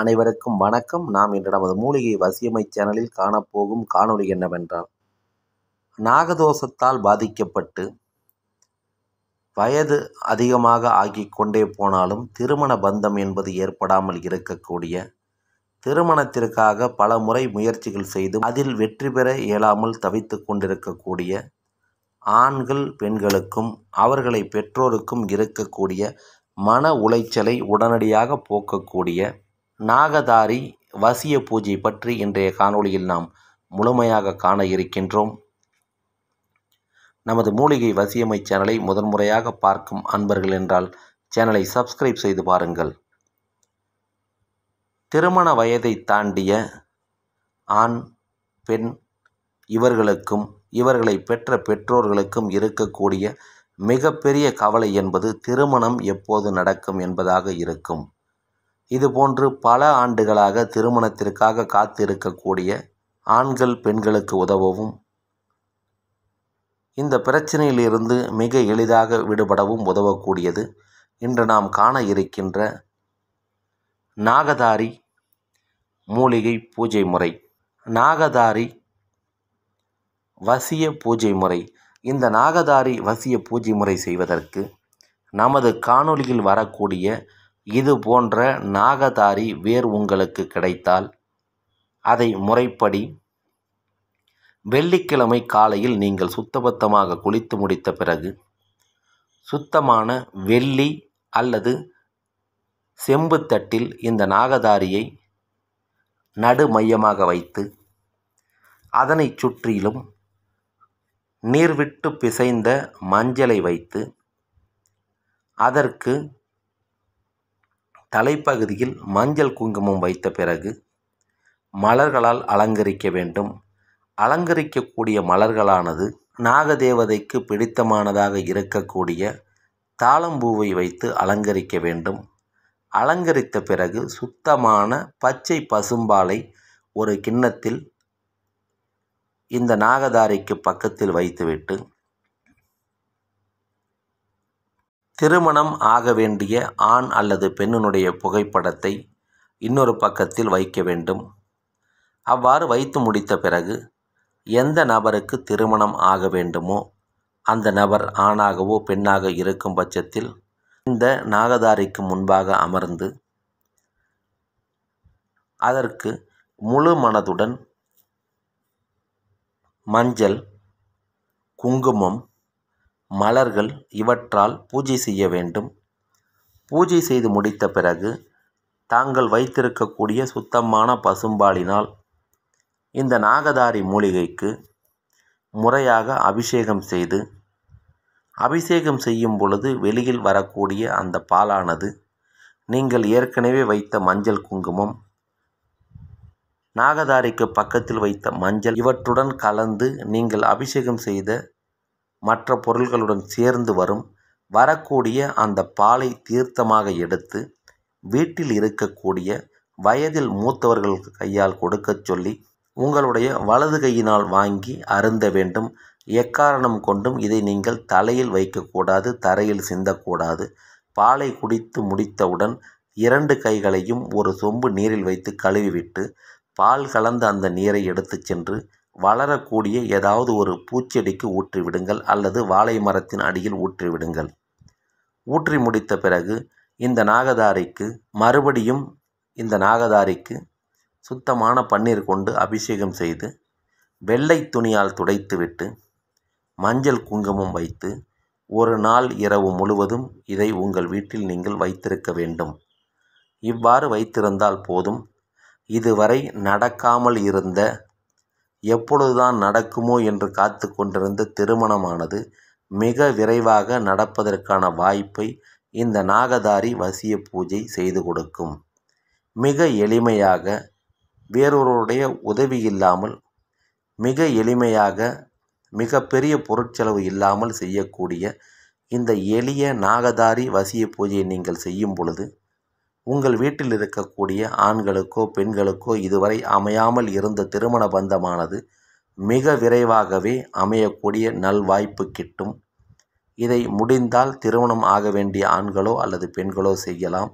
அனைவருக்கும் வணக்கம் நாம் இன்று நமது மூலிகை வசியமை சேனலில் காணப்போகும் காணொளி என்னவென்றால் நாகதோஷத்தால் பாதிக்கப்பட்டு வயது அதிகமாக ஆகி கொண்டே போனாலும் திருமண பந்தம் என்பது ஏற்படாமல் இருக்கக்கூடிய திருமணத்திற்காக பல முறை முயற்சிகள் செய்து அதில் வெற்றி பெற இயலாமல் தவித்து கொண்டிருக்கக்கூடிய ஆண்கள் பெண்களுக்கும் அவர்களை பெற்றோருக்கும் இருக்கக்கூடிய மன உளைச்சலை உடனடியாக போக்கக்கூடிய நாகதாரி வசிய பூஜை பற்றி இன்றைய காணொளியில் நாம் முழுமையாக காண இருக்கின்றோம் நமது மூலிகை வசியமை சேனலை முதன்முறையாக பார்க்கும் அன்பர்கள் என்றால் சேனலை சப்ஸ்கிரைப் செய்து பாருங்கள் திருமண வயதை தாண்டிய ஆண் பெண் இவர்களுக்கும் இவர்களை பெற்ற பெற்றோர்களுக்கும் இருக்கக்கூடிய மிகப்பெரிய கவலை என்பது திருமணம் எப்போது நடக்கும் என்பதாக இருக்கும் இதுபோன்று பல ஆண்டுகளாக திருமணத்திற்காக காத்திருக்கக்கூடிய ஆண்கள் பெண்களுக்கு உதவவும் இந்த பிரச்சனையிலிருந்து மிக எளிதாக விடுபடவும் உதவக்கூடியது இன்று நாம் காண இருக்கின்ற நாகதாரி மூலிகை பூஜை முறை நாகதாரி வசிய பூஜை முறை இந்த நாகதாரி வசிய பூஜை முறை செய்வதற்கு நமது காணொலியில் வரக்கூடிய இது போன்ற நாகதாரி வேர் உங்களுக்கு கிடைத்தால் அதை முறைப்படி வெள்ளிக்கிழமை காலையில் நீங்கள் சுத்தபத்தமாக குளித்து முடித்த பிறகு சுத்தமான வெள்ளி அல்லது செம்புத்தட்டில் இந்த நாகதாரியை நடு மையமாக வைத்து அதனை சுற்றிலும் நீர்விட்டு பிசைந்த மஞ்சளை வைத்து அதற்கு தலைப்பகுதியில் மஞ்சள் குங்குமம் வைத்த பிறகு மலர்களால் அலங்கரிக்க வேண்டும் அலங்கரிக்கக்கூடிய மலர்களானது நாகதேவதைக்கு பிடித்தமானதாக இருக்கக்கூடிய தாளம்பூவை வைத்து அலங்கரிக்க வேண்டும் அலங்கரித்த பிறகு சுத்தமான பச்சை பசும்பாலை ஒரு கிண்ணத்தில் இந்த நாகதாரிக்கு பக்கத்தில் வைத்துவிட்டு திருமணம் ஆக வேண்டிய ஆண் அல்லது பெண்ணினுடைய புகைப்படத்தை இன்னொரு பக்கத்தில் வைக்க வேண்டும் அவ்வாறு வைத்து முடித்த பிறகு எந்த நபருக்கு திருமணம் ஆக வேண்டுமோ அந்த நபர் ஆணாகவோ பெண்ணாக இருக்கும் பட்சத்தில் இந்த நாகதாரிக்கு முன்பாக அமர்ந்து அதற்கு முழு மனதுடன் மஞ்சள் குங்குமம் மலர்கள் இவற்றால் பூஜை செய்ய வேண்டும் பூஜை செய்து முடித்த பிறகு தாங்கள் வைத்திருக்கக்கூடிய சுத்தமான பசும்பாலினால் இந்த நாகதாரி மூலிகைக்கு முறையாக அபிஷேகம் செய்து அபிஷேகம் செய்யும் பொழுது வெளியில் வரக்கூடிய அந்த பாலானது நீங்கள் ஏற்கனவே வைத்த மஞ்சள் குங்குமம் நாகதாரிக்கு பக்கத்தில் வைத்த மஞ்சள் இவற்றுடன் கலந்து நீங்கள் அபிஷேகம் செய்த மற்ற பொருள்களுடன் சேர்ந்து வரும் வரக்கூடிய அந்த பாலை தீர்த்தமாக எடுத்து வீட்டில் இருக்கக்கூடிய வயதில் மூத்தவர்கள் கையால் கொடுக்கச் சொல்லி உங்களுடைய வலது கையினால் வாங்கி அருந்த வேண்டும் எக்காரணம் கொண்டும் இதை நீங்கள் தலையில் வைக்கக்கூடாது தரையில் சிந்தக்கூடாது பாலை குடித்து முடித்தவுடன் இரண்டு கைகளையும் ஒரு சொம்பு நீரில் வைத்து கழுவிவிட்டு பால் கலந்த அந்த நீரை எடுத்து சென்று வளரக்கூடிய ஏதாவது ஒரு பூச்செடிக்கு ஊற்றி விடுங்கள் அல்லது வாழை மரத்தின் அடியில் ஊற்றி விடுங்கள் ஊற்றி முடித்த பிறகு இந்த நாகதாரிக்கு மறுபடியும் இந்த நாகதாரிக்கு சுத்தமான பன்னீர் கொண்டு அபிஷேகம் செய்து வெள்ளை துணியால் துடைத்துவிட்டு மஞ்சள் குங்குமம் வைத்து ஒரு நாள் இரவு முழுவதும் இதை உங்கள் வீட்டில் நீங்கள் வைத்திருக்க வேண்டும் இவ்வாறு வைத்திருந்தால் போதும் இதுவரை நடக்காமல் இருந்த எப்பொழுதுதான் நடக்குமோ என்று காத்து கொண்டிருந்த திருமணமானது மிக விரைவாக நடப்பதற்கான வாய்ப்பை இந்த நாகதாரி வசிய பூஜை செய்து கொடுக்கும் மிக எளிமையாக வேறொருடைய உதவி இல்லாமல் மிக எளிமையாக மிக பெரிய பொருட்செலவு இல்லாமல் செய்யக்கூடிய இந்த எளிய நாகதாரி வசிய பூஜையை நீங்கள் செய்யும் பொழுது உங்கள் வீட்டில் இருக்கக்கூடிய ஆண்களுக்கோ பெண்களுக்கோ இதுவரை அமையாமல் இருந்த திருமண பந்தமானது மிக விரைவாகவே அமையக்கூடிய நல்வாய்ப்பு கிட்டும் இதை முடிந்தால் திருமணம் ஆக வேண்டிய ஆண்களோ அல்லது பெண்களோ செய்யலாம்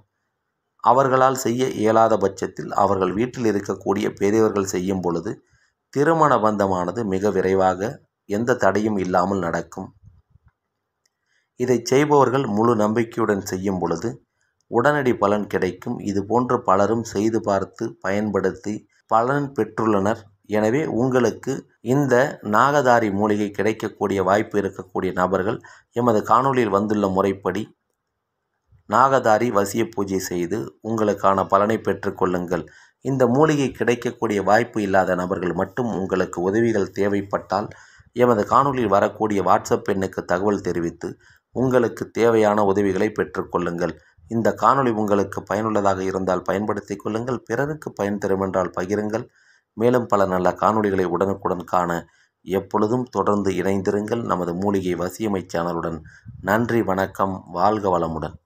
அவர்களால் செய்ய இயலாத பட்சத்தில் அவர்கள் வீட்டில் இருக்கக்கூடிய பெரியவர்கள் செய்யும் பொழுது திருமண பந்தமானது மிக விரைவாக எந்த தடையும் இல்லாமல் நடக்கும் இதை செய்பவர்கள் முழு நம்பிக்கையுடன் செய்யும் பொழுது உடனடி பலன் கிடைக்கும் இது போன்ற பலரும் செய்து பார்த்து பயன்படுத்தி பலன் பெற்றுள்ளனர் எனவே உங்களுக்கு இந்த நாகதாரி மூலிகை கிடைக்கக்கூடிய வாய்ப்பு இருக்கக்கூடிய நபர்கள் எமது காணொலியில் வந்துள்ள முறைப்படி நாகதாரி வசிய பூஜை செய்து உங்களுக்கான பலனை பெற்றுக்கொள்ளுங்கள் இந்த மூலிகை கிடைக்கக்கூடிய வாய்ப்பு இல்லாத நபர்கள் மட்டும் உங்களுக்கு உதவிகள் தேவைப்பட்டால் எமது காணொலியில் வரக்கூடிய வாட்ஸ்அப் எண்ணுக்கு தகவல் தெரிவித்து உங்களுக்கு தேவையான உதவிகளை பெற்றுக்கொள்ளுங்கள் இந்த காணொளி உங்களுக்கு பயனுள்ளதாக இருந்தால் பயன்படுத்திக் கொள்ளுங்கள் பிறருக்கு பயன் தரும் என்றால் பகிருங்கள் மேலும் பல நல்ல காணொளிகளை உடனுக்குடன் காண எப்பொழுதும் தொடர்ந்து இணைந்திருங்கள் நமது மூலிகை வசியமை சேனலுடன் நன்றி வணக்கம் வாழ்க வளமுடன்